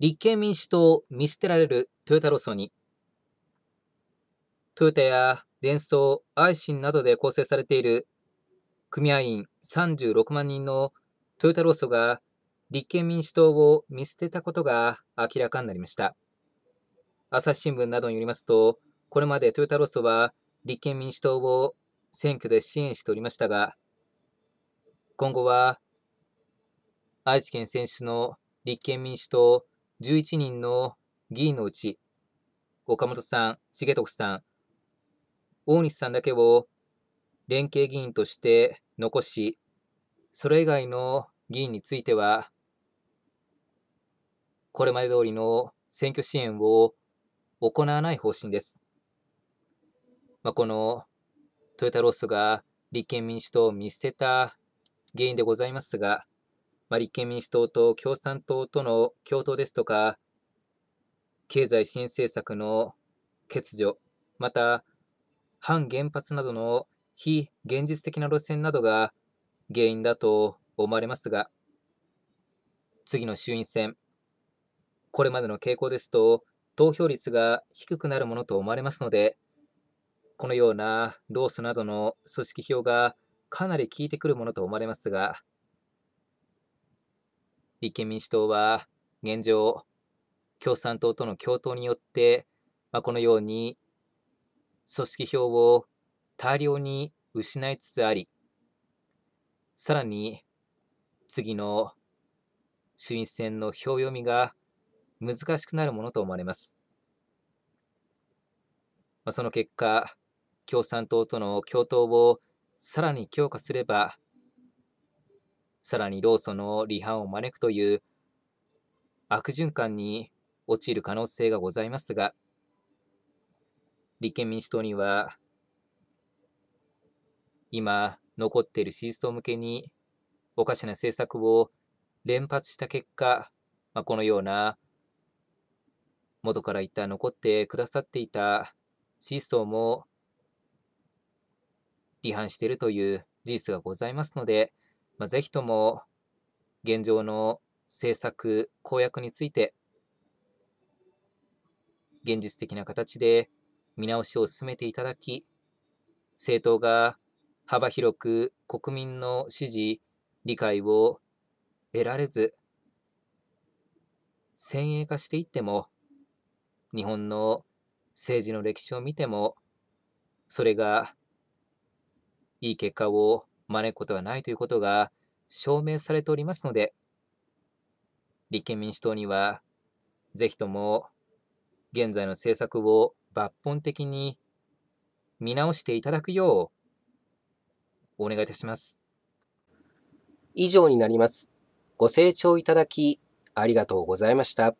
立憲民主党見捨てられるトヨタロソにトヨタやデンソー、アイシンなどで構成されている組合員36万人のトヨタソ組が立憲民主党を見捨てたことが明らかになりました。朝日新聞などによりますと、これまでトヨタソ組は立憲民主党を選挙で支援しておりましたが、今後は愛知県選手の立憲民主党11人の議員のうち、岡本さん、重徳さん、大西さんだけを連携議員として残し、それ以外の議員については、これまで通りの選挙支援を行わない方針です。まあ、このトヨタロースが立憲民主党を見捨てた原因でございますが、まあ、立憲民主党と共産党との共闘ですとか、経済新政策の欠如、また、反原発などの非現実的な路線などが原因だと思われますが、次の衆院選、これまでの傾向ですと、投票率が低くなるものと思われますので、このような労組などの組織票がかなり効いてくるものと思われますが、立憲民主党は現状、共産党との共闘によって、まあ、このように組織票を大量に失いつつあり、さらに次の衆院選の票読みが難しくなるものと思われます。まあ、その結果、共産党との共闘をさらに強化すれば、さらに労組の離反を招くという悪循環に陥る可能性がございますが、立憲民主党には、今残っている支持層向けにおかしな政策を連発した結果、まあ、このような元からいた残ってくださっていた支持層も離反しているという事実がございますので、まあ、ぜひとも現状の政策、公約について、現実的な形で見直しを進めていただき、政党が幅広く国民の支持、理解を得られず、先鋭化していっても、日本の政治の歴史を見ても、それがいい結果を招くことはないということが証明されておりますので、立憲民主党には、ぜひとも現在の政策を抜本的に見直していただくよう、お願いいたします。以上になります。ご清聴いただき、ありがとうございました。